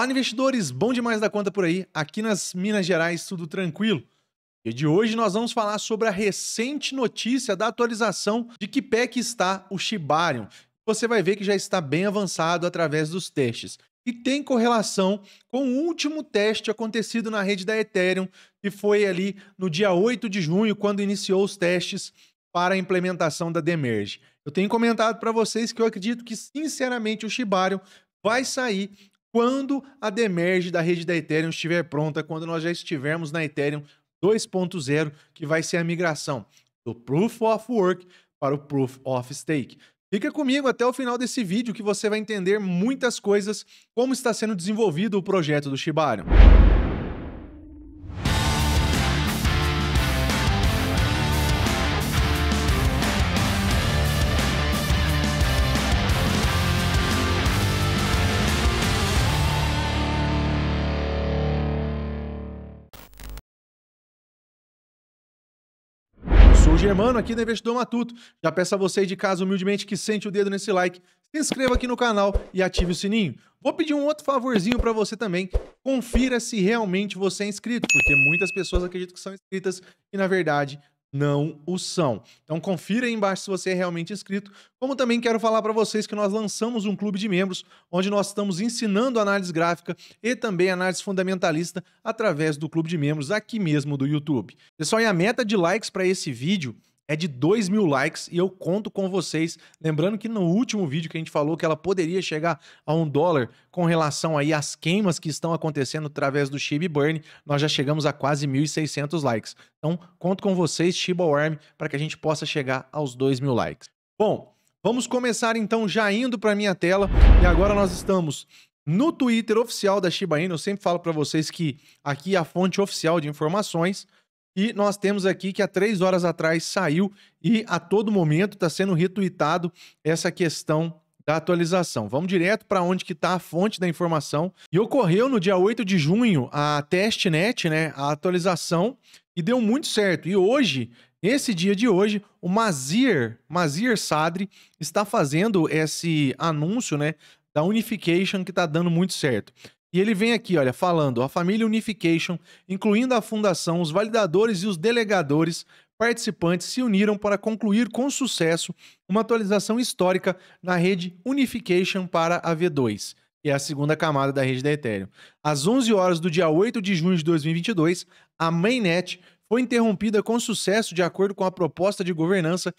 Fala investidores, bom demais da conta por aí. Aqui nas Minas Gerais, tudo tranquilo. E de hoje nós vamos falar sobre a recente notícia da atualização de que pé que está o Shibarium. Você vai ver que já está bem avançado através dos testes. E tem correlação com o último teste acontecido na rede da Ethereum, que foi ali no dia 8 de junho, quando iniciou os testes para a implementação da Demerge. Eu tenho comentado para vocês que eu acredito que, sinceramente, o Shibarium vai sair quando a Demerge da rede da Ethereum estiver pronta, quando nós já estivermos na Ethereum 2.0, que vai ser a migração do Proof of Work para o Proof of Stake. Fica comigo até o final desse vídeo que você vai entender muitas coisas como está sendo desenvolvido o projeto do Shibarium. Germano aqui do Investidor Matuto. Já peço a vocês de casa humildemente que sente o dedo nesse like, se inscreva aqui no canal e ative o sininho. Vou pedir um outro favorzinho para você também. Confira se realmente você é inscrito, porque muitas pessoas acreditam que são inscritas e na verdade não o são. Então confira aí embaixo se você é realmente inscrito. Como também quero falar para vocês que nós lançamos um clube de membros onde nós estamos ensinando análise gráfica e também análise fundamentalista através do clube de membros aqui mesmo do YouTube. Pessoal, e a meta de likes para esse vídeo é de 2 mil likes e eu conto com vocês. Lembrando que no último vídeo que a gente falou que ela poderia chegar a um dólar com relação aí às queimas que estão acontecendo através do Shiba Burn, nós já chegamos a quase 1.600 likes. Então, conto com vocês, Shiba Worm, para que a gente possa chegar aos 2 mil likes. Bom, vamos começar então já indo para minha tela e agora nós estamos no Twitter oficial da Shiba Inu. Eu sempre falo para vocês que aqui é a fonte oficial de informações. E nós temos aqui que há três horas atrás saiu e a todo momento está sendo retuitado essa questão da atualização. Vamos direto para onde que está a fonte da informação. E ocorreu no dia 8 de junho a testnet, né, a atualização, e deu muito certo. E hoje, nesse dia de hoje, o Mazir, Mazir Sadri, está fazendo esse anúncio, né, da Unification que está dando muito certo. E ele vem aqui, olha, falando: a família Unification, incluindo a fundação, os validadores e os delegadores participantes se uniram para concluir com sucesso uma atualização histórica na rede Unification para a V2, que é a segunda camada da rede da Ethereum. Às 11 horas do dia 8 de junho de 2022, a mainnet foi interrompida com sucesso de acordo com a proposta de governança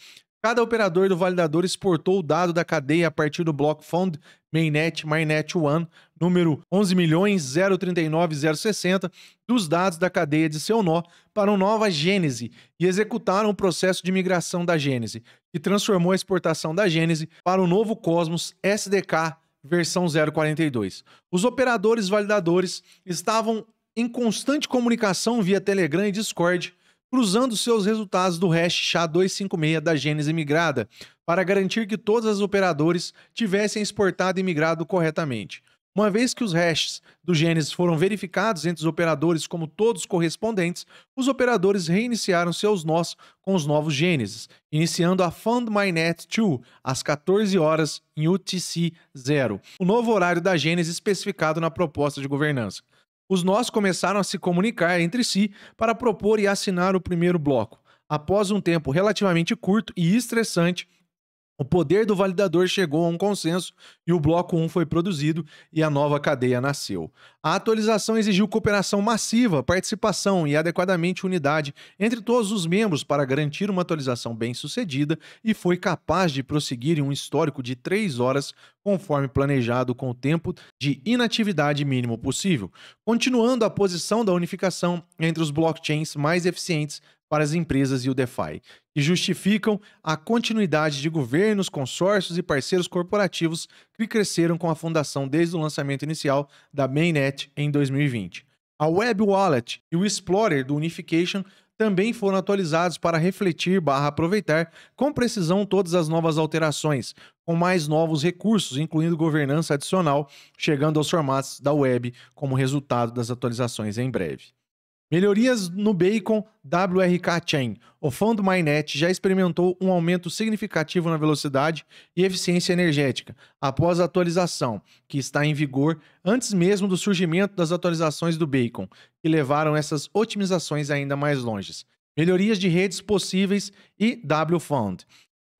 Cada operador do validador exportou o dado da cadeia a partir do bloco Found Mainnet Mainnet One, número 11.039.060, dos dados da cadeia de seu nó para uma nova Gênese e executaram o processo de migração da Gênese, que transformou a exportação da Gênese para o novo Cosmos SDK versão 042. Os operadores validadores estavam em constante comunicação via Telegram e Discord cruzando seus resultados do hash SHA-256 da Gênesis migrada, para garantir que todos os operadores tivessem exportado e migrado corretamente. Uma vez que os hashes do Gênesis foram verificados entre os operadores como todos correspondentes, os operadores reiniciaram seus nós com os novos Gênesis, iniciando a FundMyNet2 às 14 horas em UTC 0, o novo horário da Gênesis especificado na proposta de governança os nós começaram a se comunicar entre si para propor e assinar o primeiro bloco. Após um tempo relativamente curto e estressante, o poder do validador chegou a um consenso e o bloco 1 foi produzido e a nova cadeia nasceu. A atualização exigiu cooperação massiva, participação e adequadamente unidade entre todos os membros para garantir uma atualização bem-sucedida e foi capaz de prosseguir em um histórico de 3 horas conforme planejado com o tempo de inatividade mínimo possível, continuando a posição da unificação entre os blockchains mais eficientes para as empresas e o DeFi, que justificam a continuidade de governos, consórcios e parceiros corporativos que cresceram com a fundação desde o lançamento inicial da Mainnet em 2020. A Web Wallet e o Explorer do Unification também foram atualizados para refletir barra aproveitar com precisão todas as novas alterações, com mais novos recursos, incluindo governança adicional, chegando aos formatos da web como resultado das atualizações em breve. Melhorias no Bacon WRK Chain. O fundo Mainnet já experimentou um aumento significativo na velocidade e eficiência energética após a atualização, que está em vigor antes mesmo do surgimento das atualizações do Bacon, que levaram essas otimizações ainda mais longe. Melhorias de redes possíveis e WFund.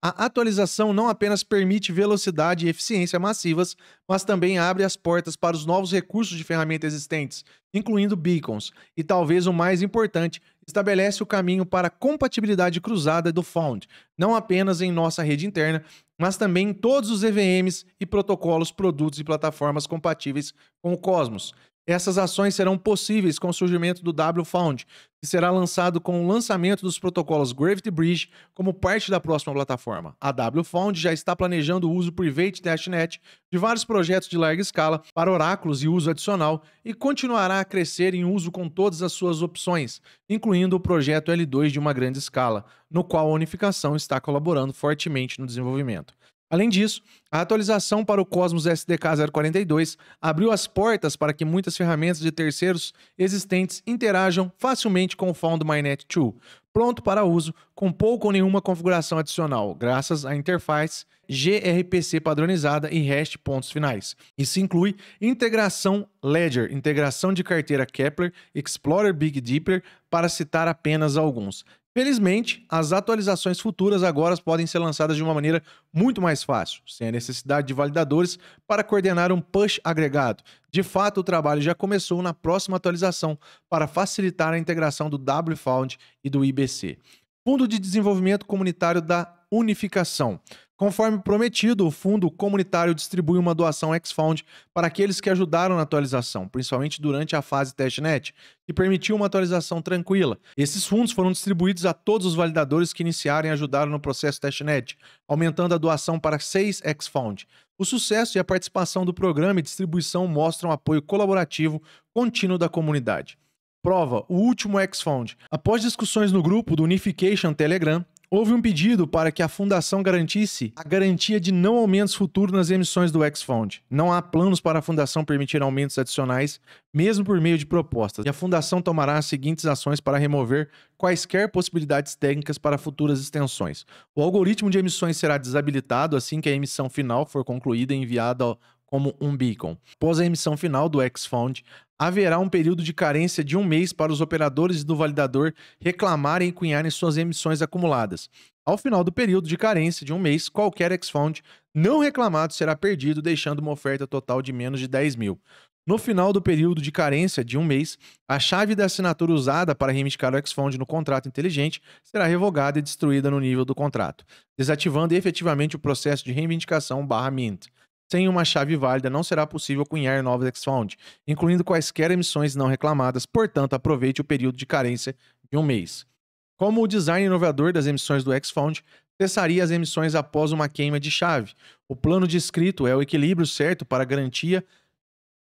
A atualização não apenas permite velocidade e eficiência massivas, mas também abre as portas para os novos recursos de ferramenta existentes, incluindo beacons, e talvez o mais importante, estabelece o caminho para a compatibilidade cruzada do Found, não apenas em nossa rede interna, mas também em todos os EVMs e protocolos, produtos e plataformas compatíveis com o Cosmos. Essas ações serão possíveis com o surgimento do WFound, que será lançado com o lançamento dos protocolos Gravity Bridge como parte da próxima plataforma. A WFound já está planejando o uso private testnet de vários projetos de larga escala para oráculos e uso adicional e continuará a crescer em uso com todas as suas opções, incluindo o projeto L2 de uma grande escala, no qual a unificação está colaborando fortemente no desenvolvimento. Além disso, a atualização para o Cosmos SDK 042 abriu as portas para que muitas ferramentas de terceiros existentes interajam facilmente com o Found MyNet 2, pronto para uso com pouco ou nenhuma configuração adicional, graças à interface gRPC padronizada e REST pontos finais. Isso inclui integração Ledger, integração de carteira Kepler, Explorer Big Dipper, para citar apenas alguns. Felizmente, as atualizações futuras agora podem ser lançadas de uma maneira muito mais fácil, sem a necessidade de validadores para coordenar um push agregado. De fato, o trabalho já começou na próxima atualização para facilitar a integração do WFound e do IBC. Fundo de Desenvolvimento Comunitário da Unificação. Conforme prometido, o fundo comunitário distribui uma doação X-Found para aqueles que ajudaram na atualização, principalmente durante a fase testnet, que permitiu uma atualização tranquila. Esses fundos foram distribuídos a todos os validadores que iniciaram e ajudaram no processo testnet, aumentando a doação para 6 X-Found. O sucesso e a participação do programa e distribuição mostram apoio colaborativo contínuo da comunidade. Prova, o último X-Found. Após discussões no grupo do Unification Telegram, houve um pedido para que a fundação garantisse a garantia de não aumentos futuros nas emissões do X-Fund. Não há planos para a fundação permitir aumentos adicionais, mesmo por meio de propostas, e a fundação tomará as seguintes ações para remover quaisquer possibilidades técnicas para futuras extensões. O algoritmo de emissões será desabilitado assim que a emissão final for concluída e enviada como um beacon. Após a emissão final do X-Found, haverá um período de carência de um mês para os operadores do validador reclamarem e cunharem suas emissões acumuladas. Ao final do período de carência de um mês, qualquer X-Found não reclamado será perdido, deixando uma oferta total de menos de 10 mil. No final do período de carência de um mês, a chave da assinatura usada para reivindicar o X-Found no contrato inteligente será revogada e destruída no nível do contrato, desativando efetivamente o processo de reivindicação barra mint. Sem uma chave válida, não será possível cunhar novos x incluindo quaisquer emissões não reclamadas, portanto, aproveite o período de carência de um mês. Como o design inovador das emissões do X-Found, cessaria as emissões após uma queima de chave. O plano descrito é o equilíbrio certo para garantia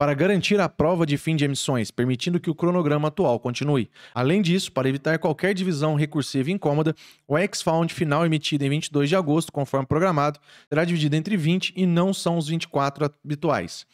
para garantir a prova de fim de emissões, permitindo que o cronograma atual continue. Além disso, para evitar qualquer divisão recursiva incômoda, o X-Found final emitido em 22 de agosto, conforme programado, será dividido entre 20 e não são os 24 habituais.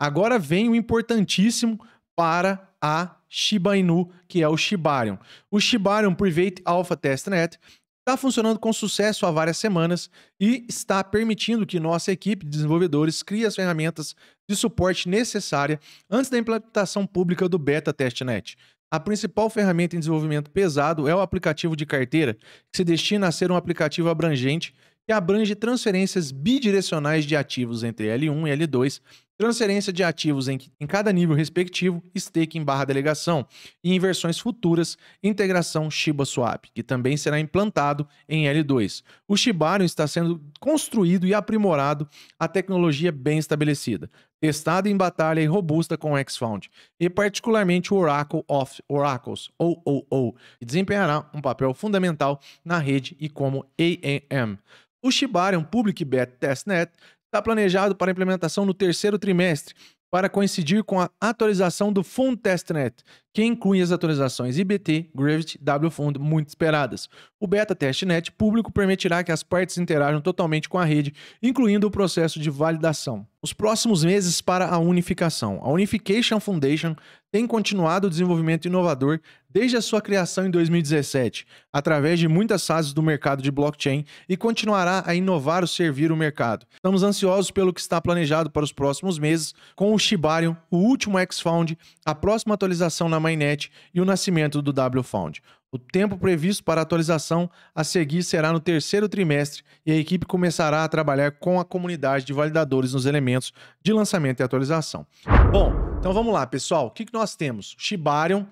Agora vem o importantíssimo para a Shiba Inu, que é o Shibarium. O Shibarium Private Alpha Testnet está funcionando com sucesso há várias semanas e está permitindo que nossa equipe de desenvolvedores crie as ferramentas de suporte necessária antes da implementação pública do Beta Testnet. A principal ferramenta em desenvolvimento pesado é o aplicativo de carteira, que se destina a ser um aplicativo abrangente que abrange transferências bidirecionais de ativos entre L1 e L2 transferência de ativos em, em cada nível respectivo, staking barra delegação, e em versões futuras, integração Shiba Swap, que também será implantado em L2. O Shibarium está sendo construído e aprimorado a tecnologia é bem estabelecida, testada em batalha e robusta com o Xfound, e particularmente o Oracle of Oracles, OOO, que desempenhará um papel fundamental na rede e como AAM. O Shibarium Public Bet Testnet está planejado para implementação no terceiro trimestre, para coincidir com a atualização do fundo Testnet, que inclui as atualizações IBT, Gravity e WFund muito esperadas. O Beta Testnet público permitirá que as partes interajam totalmente com a rede, incluindo o processo de validação. Os próximos meses para a unificação. A Unification Foundation tem continuado o desenvolvimento inovador desde a sua criação em 2017, através de muitas fases do mercado de blockchain e continuará a inovar e servir o mercado. Estamos ansiosos pelo que está planejado para os próximos meses com o Shibarium, o último X-Found, a próxima atualização na Mainnet e o nascimento do W-Found. O tempo previsto para a atualização a seguir será no terceiro trimestre e a equipe começará a trabalhar com a comunidade de validadores nos elementos de lançamento e atualização. Bom, então vamos lá, pessoal. O que nós temos? Shibarium,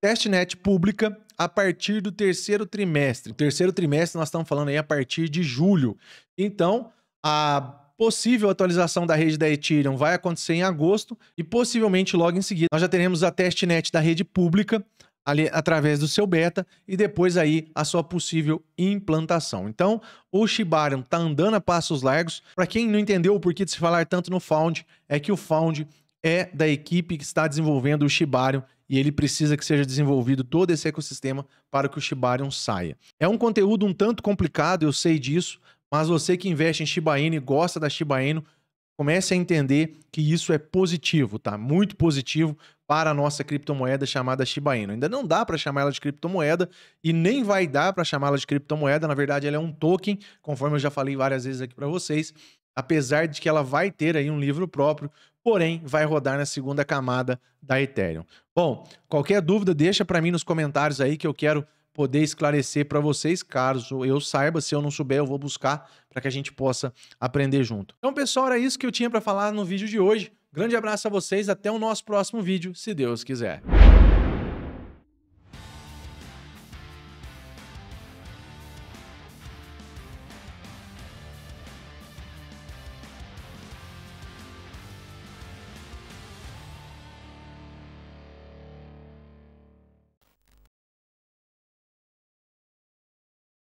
Testnet pública a partir do terceiro trimestre. Terceiro trimestre nós estamos falando aí a partir de julho. Então, a possível atualização da rede da Ethereum vai acontecer em agosto e possivelmente logo em seguida nós já teremos a testnet da rede pública ali através do seu beta e depois aí a sua possível implantação. Então, o Shibarium está andando a passos largos. Para quem não entendeu o porquê de se falar tanto no Found, é que o Found é da equipe que está desenvolvendo o Shibarium e ele precisa que seja desenvolvido todo esse ecossistema para que o Shibarium saia. É um conteúdo um tanto complicado, eu sei disso, mas você que investe em Shiba Inu e gosta da Shiba Inu, comece a entender que isso é positivo, tá? Muito positivo para a nossa criptomoeda chamada Shiba Inu. Ainda não dá para chamar ela de criptomoeda e nem vai dar para chamá-la de criptomoeda, na verdade ela é um token, conforme eu já falei várias vezes aqui para vocês, apesar de que ela vai ter aí um livro próprio porém vai rodar na segunda camada da Ethereum. Bom, qualquer dúvida deixa para mim nos comentários aí que eu quero poder esclarecer para vocês, caso eu saiba, se eu não souber, eu vou buscar para que a gente possa aprender junto. Então, pessoal, era isso que eu tinha para falar no vídeo de hoje. Grande abraço a vocês, até o nosso próximo vídeo, se Deus quiser.